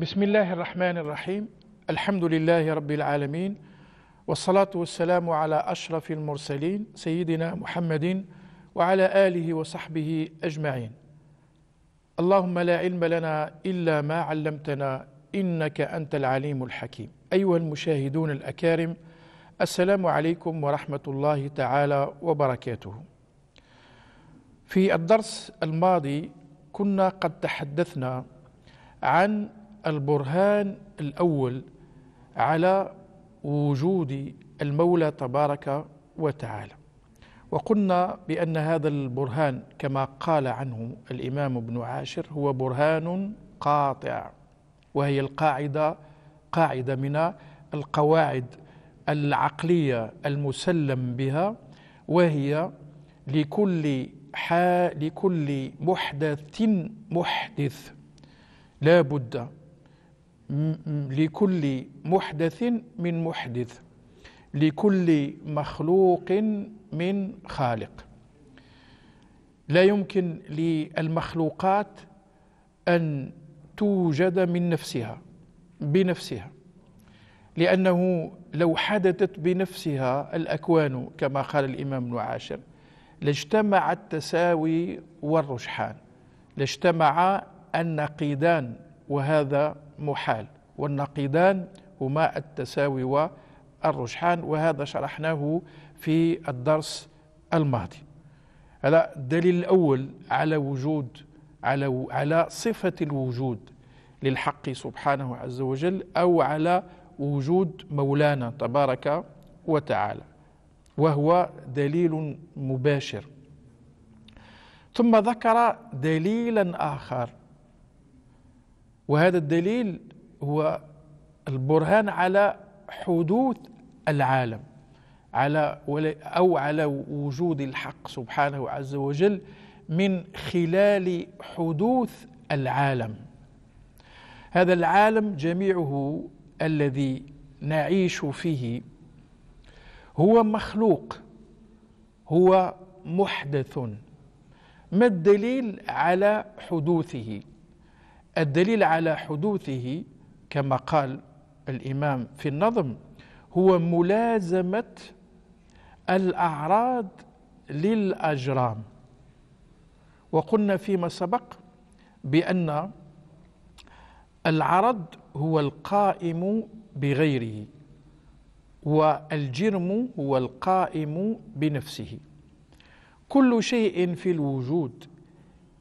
بسم الله الرحمن الرحيم الحمد لله رب العالمين والصلاة والسلام على أشرف المرسلين سيدنا محمد وعلى آله وصحبه أجمعين اللهم لا علم لنا إلا ما علمتنا إنك أنت العليم الحكيم أيها المشاهدون الأكارم السلام عليكم ورحمة الله تعالى وبركاته في الدرس الماضي كنا قد تحدثنا عن البرهان الأول على وجود المولى تبارك وتعالى وقلنا بأن هذا البرهان كما قال عنه الإمام ابن عاشر هو برهان قاطع وهي القاعدة قاعدة من القواعد العقلية المسلم بها وهي لكل حا لكل محدث محدث لا بد لكل محدث من محدث لكل مخلوق من خالق لا يمكن للمخلوقات ان توجد من نفسها بنفسها لانه لو حدثت بنفسها الاكوان كما قال الامام ابن عاشر لاجتمع التساوي والرجحان لاجتمع النقيدان وهذا محال والنقيضان هما التساوي والرجحان وهذا شرحناه في الدرس الماضي هذا الدليل الأول على وجود على على صفة الوجود للحق سبحانه عز وجل أو على وجود مولانا تبارك وتعالى وهو دليل مباشر ثم ذكر دليلا آخر وهذا الدليل هو البرهان على حدوث العالم على أو على وجود الحق سبحانه عز وجل من خلال حدوث العالم هذا العالم جميعه الذي نعيش فيه هو مخلوق هو محدث ما الدليل على حدوثه الدليل على حدوثه كما قال الإمام في النظم هو ملازمة الأعراض للأجرام وقلنا فيما سبق بأن العرض هو القائم بغيره والجرم هو القائم بنفسه كل شيء في الوجود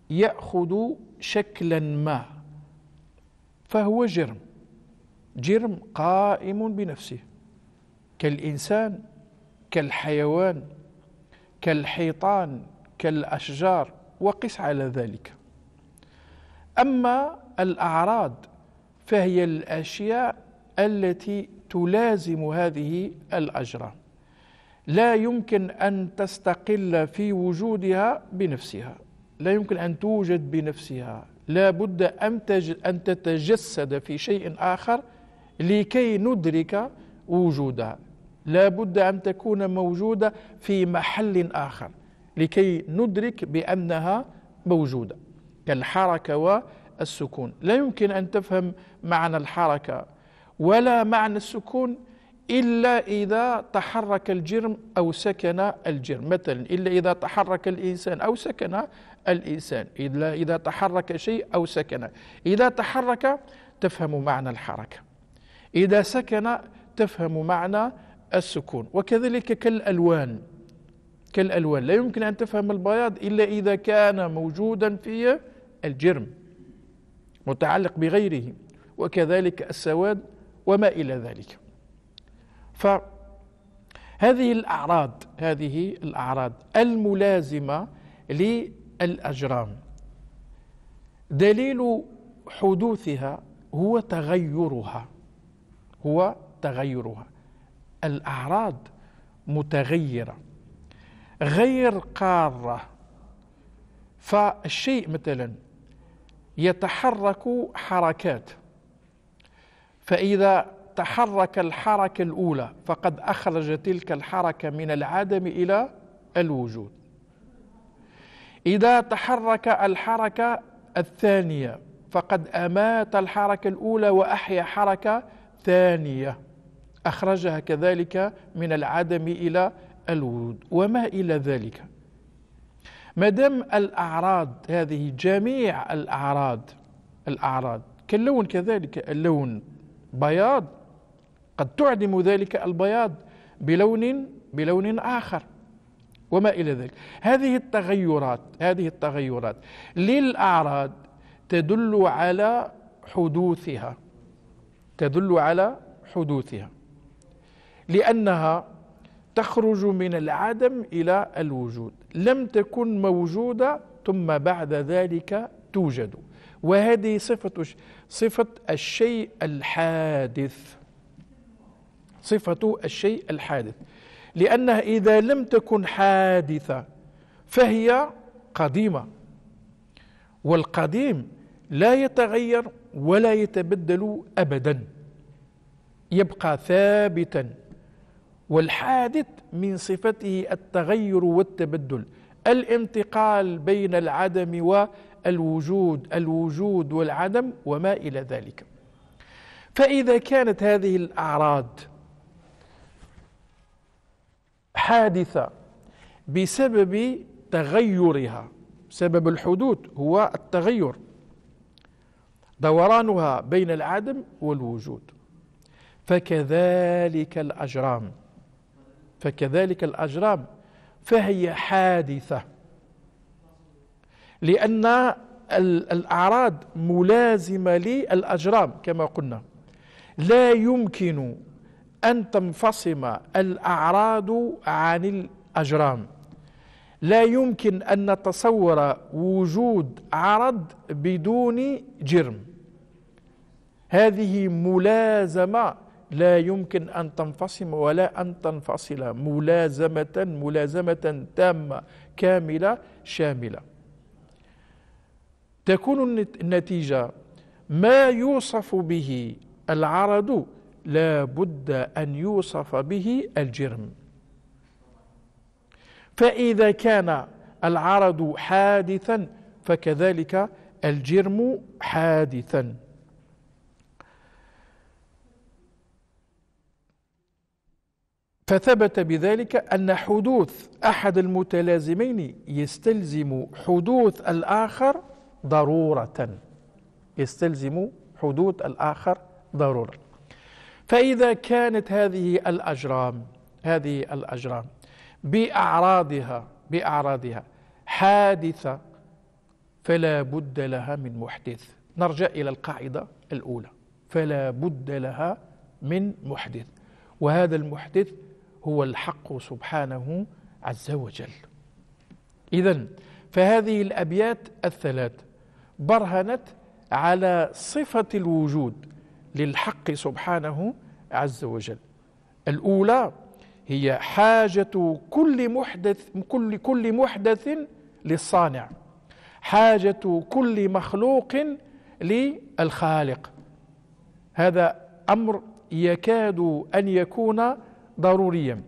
يأخذ شكلا ما فهو جرم جرم قائم بنفسه كالإنسان كالحيوان كالحيطان كالأشجار وقس على ذلك أما الأعراض فهي الأشياء التي تلازم هذه الأجرام لا يمكن أن تستقل في وجودها بنفسها لا يمكن أن توجد بنفسها لا بد أن تتجسد في شيء آخر لكي ندرك وجودها لا بد أن تكون موجودة في محل آخر لكي ندرك بأنها موجودة كالحركة والسكون لا يمكن أن تفهم معنى الحركة ولا معنى السكون إلا إذا تحرك الجرم أو سكن الجرم مثلا إلا إذا تحرك الإنسان أو سكن الإنسان إلا إذا تحرك شيء أو سكن إذا تحرك تفهم معنى الحركة إذا سكن تفهم معنى السكون وكذلك كالألوان كالألوان لا يمكن أن تفهم البياض إلا إذا كان موجودا في الجرم متعلق بغيره وكذلك السواد وما إلى ذلك فهذه الأعراض هذه الأعراض الملازمة للأجرام دليل حدوثها هو تغيرها هو تغيرها الأعراض متغيرة غير قارة فالشيء مثلا يتحرك حركات فإذا تحرك الحركة الأولى فقد أخرج تلك الحركة من العدم إلى الوجود إذا تحرك الحركة الثانية فقد أمات الحركة الأولى وأحيا حركة ثانية أخرجها كذلك من العدم إلى الوجود وما إلى ذلك ما دام الأعراض هذه جميع الأعراض الأعراض كاللون كذلك اللون بياض قد تعدم ذلك البياض بلون بلون آخر وما إلى ذلك هذه التغيرات هذه التغيرات للأعراض تدل على حدوثها تدل على حدوثها لأنها تخرج من العدم إلى الوجود لم تكن موجودة ثم بعد ذلك توجد وهذه صفة صفة الشيء الحادث صفة الشيء الحادث لأنها إذا لم تكن حادثة فهي قديمة والقديم لا يتغير ولا يتبدل أبدا يبقى ثابتا والحادث من صفته التغير والتبدل الانتقال بين العدم والوجود الوجود والعدم وما إلى ذلك فإذا كانت هذه الأعراض حادثة بسبب تغيرها سبب الحدوث هو التغير دورانها بين العدم والوجود فكذلك الأجرام فكذلك الأجرام فهي حادثة لأن الأعراض ملازمة للأجرام كما قلنا لا يمكن أن تنفصم الأعراض عن الأجرام لا يمكن أن نتصور وجود عرض بدون جرم هذه ملازمة لا يمكن أن تنفصم ولا أن تنفصل ملازمة ملازمة تامة كاملة شاملة تكون النتيجة ما يوصف به العرض لا بد أن يوصف به الجرم فإذا كان العرض حادثا فكذلك الجرم حادثا فثبت بذلك أن حدوث أحد المتلازمين يستلزم حدوث الآخر ضرورة يستلزم حدوث الآخر ضرورة فإذا كانت هذه الأجرام هذه الأجرام بأعراضها بأعراضها حادثة فلا بد لها من محدث نرجع إلى القاعدة الأولى فلا بد لها من محدث وهذا المحدث هو الحق سبحانه عز وجل إذا فهذه الأبيات الثلاث برهنت على صفة الوجود للحق سبحانه عز وجل الأولى هي حاجة كل محدث كل كل محدث للصانع حاجة كل مخلوق للخالق هذا أمر يكاد أن يكون ضروريا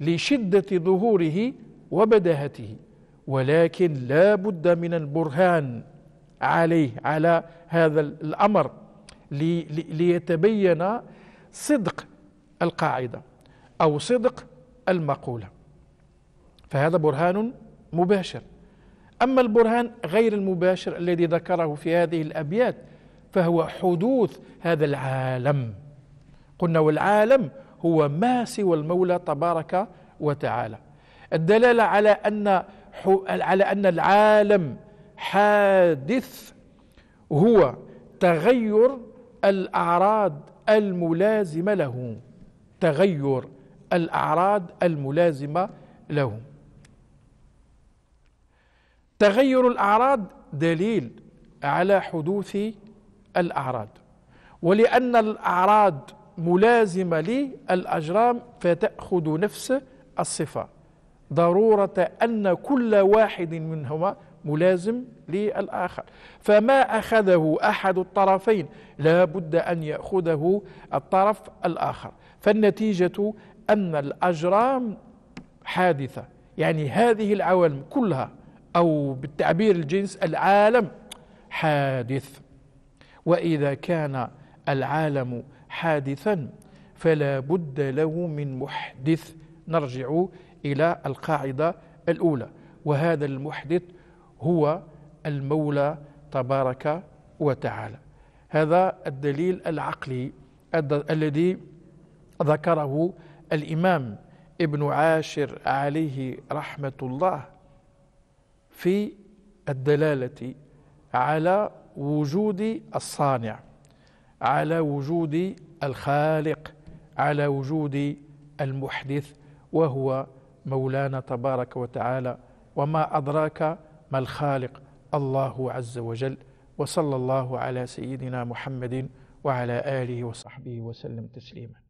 لشدة ظهوره وبداهته ولكن لا بد من البرهان عليه على هذا الأمر ليتبين صدق القاعدة أو صدق المقولة فهذا برهان مباشر أما البرهان غير المباشر الذي ذكره في هذه الأبيات فهو حدوث هذا العالم قلنا والعالم هو ما سوى المولى تبارك وتعالى الدلالة على أن على أن العالم حادث هو تغير الأعراض الملازمة له تغير الأعراض الملازمة له تغير الأعراض دليل على حدوث الأعراض ولأن الأعراض ملازمة للأجرام فتأخذ نفس الصفة ضرورة أن كل واحد منهما ملازم للآخر فما أخذه أحد الطرفين لا بد أن يأخذه الطرف الآخر فالنتيجة أن الأجرام حادثة يعني هذه العوالم كلها أو بالتعبير الجنس العالم حادث وإذا كان العالم حادثا فلا بد له من محدث نرجع إلى القاعدة الأولى وهذا المحدث هو المولى تبارك وتعالى هذا الدليل العقلي الذي ذكره الإمام ابن عاشر عليه رحمة الله في الدلالة على وجود الصانع على وجود الخالق على وجود المحدث وهو مولانا تبارك وتعالى وما أدراك ما الخالق الله عز وجل وصلى الله على سيدنا محمد وعلى آله وصحبه وسلم تسليما